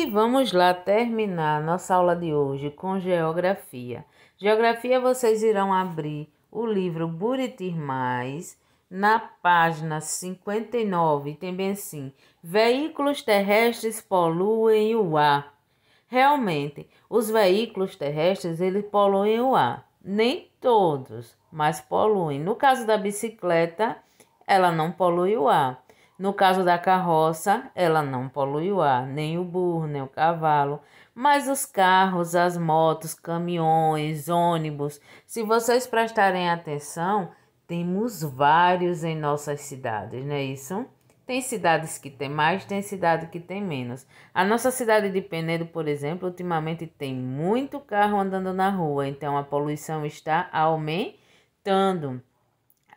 E vamos lá terminar nossa aula de hoje com geografia. Geografia vocês irão abrir o livro Buritir Mais na página 59, tem bem assim: veículos terrestres poluem o ar. Realmente, os veículos terrestres eles poluem o ar. Nem todos, mas poluem. No caso da bicicleta, ela não polui o ar. No caso da carroça, ela não polui o ar, nem o burro, nem o cavalo, mas os carros, as motos, caminhões, ônibus. Se vocês prestarem atenção, temos vários em nossas cidades, não é isso? Tem cidades que tem mais, tem cidade que tem menos. A nossa cidade de Penedo, por exemplo, ultimamente tem muito carro andando na rua, então a poluição está aumentando.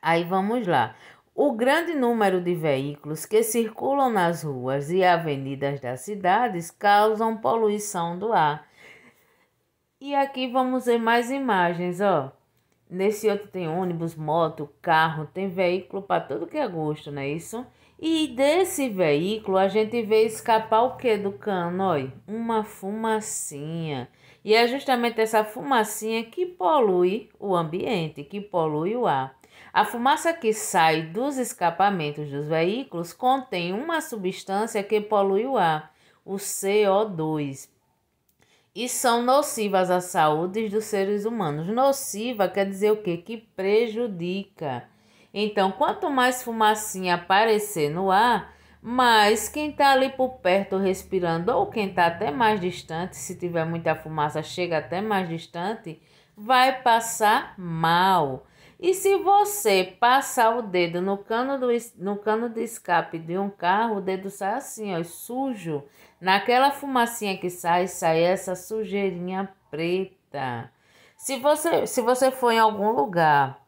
Aí vamos lá. O grande número de veículos que circulam nas ruas e avenidas das cidades causam poluição do ar. E aqui vamos ver mais imagens, ó. Nesse outro tem ônibus, moto, carro, tem veículo para tudo que é gosto, não é isso? E desse veículo a gente vê escapar o que do cano, ó? Uma fumacinha. E é justamente essa fumacinha que polui o ambiente, que polui o ar. A fumaça que sai dos escapamentos dos veículos contém uma substância que polui o ar, o CO2, e são nocivas à saúde dos seres humanos. Nociva quer dizer o quê? Que prejudica. Então, quanto mais fumacinha aparecer no ar, mais quem está ali por perto respirando, ou quem está até mais distante, se tiver muita fumaça, chega até mais distante, vai passar mal. E se você passar o dedo no cano, do, no cano de escape de um carro, o dedo sai assim, ó, sujo. Naquela fumacinha que sai, sai essa sujeirinha preta. Se você, se você for em algum lugar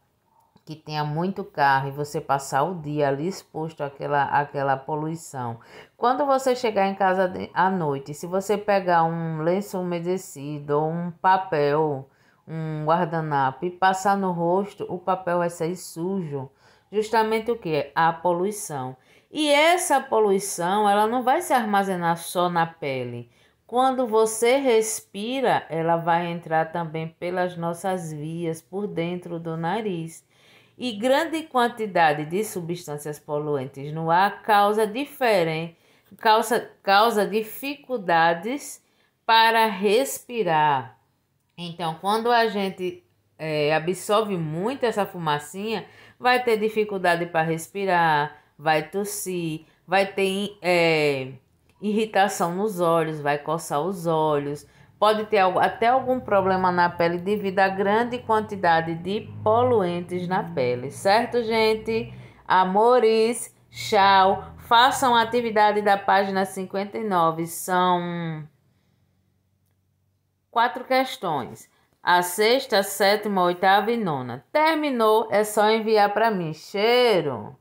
que tenha muito carro e você passar o dia ali exposto àquela, àquela poluição, quando você chegar em casa de, à noite, se você pegar um lenço umedecido ou um papel um guardanapo e passar no rosto, o papel vai sair sujo. Justamente o que? A poluição. E essa poluição, ela não vai se armazenar só na pele. Quando você respira, ela vai entrar também pelas nossas vias, por dentro do nariz. E grande quantidade de substâncias poluentes no ar causa diferente, causa, causa dificuldades para respirar. Então, quando a gente é, absorve muito essa fumacinha, vai ter dificuldade para respirar, vai tossir, vai ter é, irritação nos olhos, vai coçar os olhos, pode ter até algum problema na pele devido à grande quantidade de poluentes na pele, certo, gente? Amores, tchau. Façam a atividade da página 59, são quatro questões. A sexta, sétima, oitava e nona. Terminou, é só enviar para mim. Cheiro!